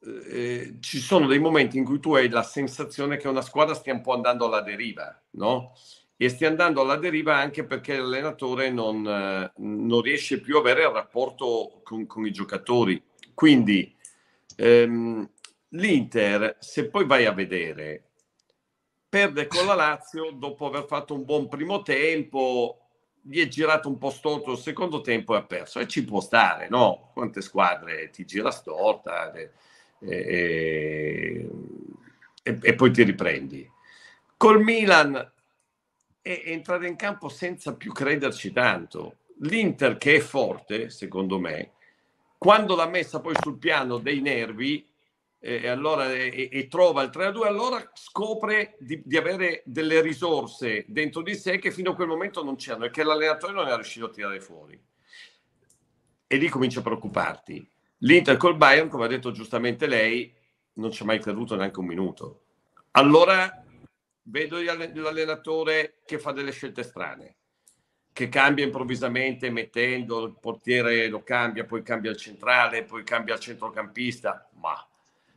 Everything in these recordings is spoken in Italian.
Eh, eh, ci sono dei momenti in cui tu hai la sensazione che una squadra stia un po' andando alla deriva, no? E stia andando alla deriva anche perché l'allenatore non, eh, non riesce più a avere il rapporto con, con i giocatori. Quindi ehm, l'Inter, se poi vai a vedere, perde con la Lazio dopo aver fatto un buon primo tempo, gli è girato un po' storto il secondo tempo e ha perso e ci può stare, no? Quante squadre ti gira storta? Eh, e, e, e poi ti riprendi. Col Milan e entrare in campo senza più crederci tanto. L'Inter che è forte, secondo me, quando l'ha messa poi sul piano dei nervi eh, allora, eh, e, trova il 3-2, allora scopre di, di, avere delle risorse dentro di sé che fino a quel momento non c'erano e che l'allenatore non è riuscito a tirare fuori. E lì comincia a preoccuparti L'Inter col Bayern, come ha detto giustamente lei, non ci ha mai creduto neanche un minuto. Allora vedo l'allenatore che fa delle scelte strane, che cambia improvvisamente mettendo il portiere lo cambia, poi cambia il centrale, poi cambia il centrocampista, ma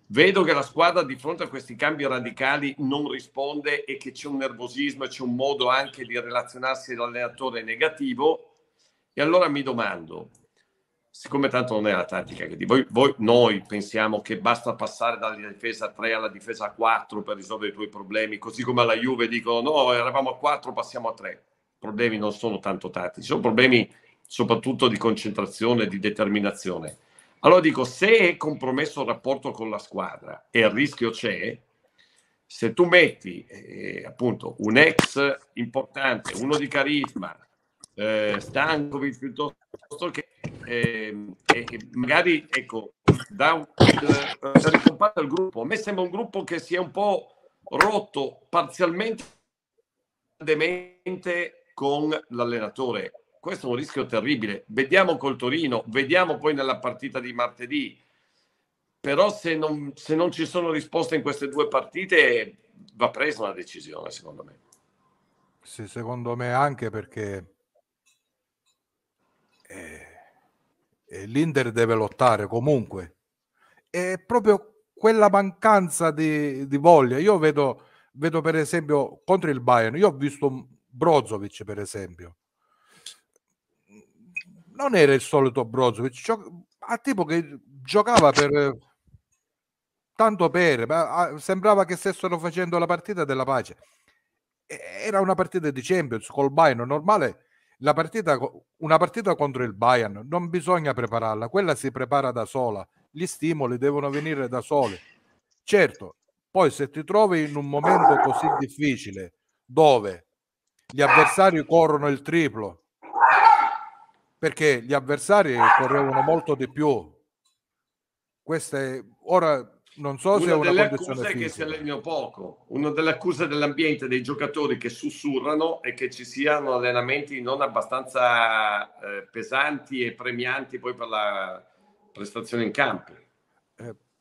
vedo che la squadra di fronte a questi cambi radicali non risponde e che c'è un nervosismo, e c'è un modo anche di relazionarsi all'allenatore negativo. E allora mi domando, siccome tanto non è la tattica che voi, voi, noi pensiamo che basta passare dalla difesa 3 alla difesa 4 per risolvere i tuoi problemi, così come alla Juve dicono no, eravamo a 4, passiamo a 3. I problemi non sono tanto tattici, sono problemi soprattutto di concentrazione, di determinazione. Allora dico, se è compromesso il rapporto con la squadra e il rischio c'è, se tu metti eh, appunto un ex importante, uno di carisma, eh, Stankovic piuttosto che Ehm, e, e, magari ecco, da un eh, ricompatta il gruppo. A me sembra un gruppo che si è un po' rotto parzialmente con l'allenatore. Questo è un rischio terribile. Vediamo col Torino, vediamo poi nella partita di martedì. Però se non, se non ci sono risposte in queste due partite va presa una decisione, secondo me. Sì, secondo me anche perché l'Inter deve lottare comunque. È proprio quella mancanza di, di voglia. Io vedo, vedo, per esempio contro il Bayern, io ho visto Brozovic per esempio. Non era il solito Brozovic, cioè, a tipo che giocava per tanto per, sembrava che stessero facendo la partita della pace. Era una partita di Champions col Bayern normale partita, una partita contro il Bayern non bisogna prepararla, quella si prepara da sola, gli stimoli devono venire da soli. Certo, poi se ti trovi in un momento così difficile dove gli avversari corrono il triplo, perché gli avversari correvano molto di più. Queste, ora non so una se è una delle accuse è che si allenino poco. Una delle accuse dell'ambiente dei giocatori che sussurrano è che ci siano allenamenti non abbastanza eh, pesanti e premianti poi per la prestazione in campo. Eh,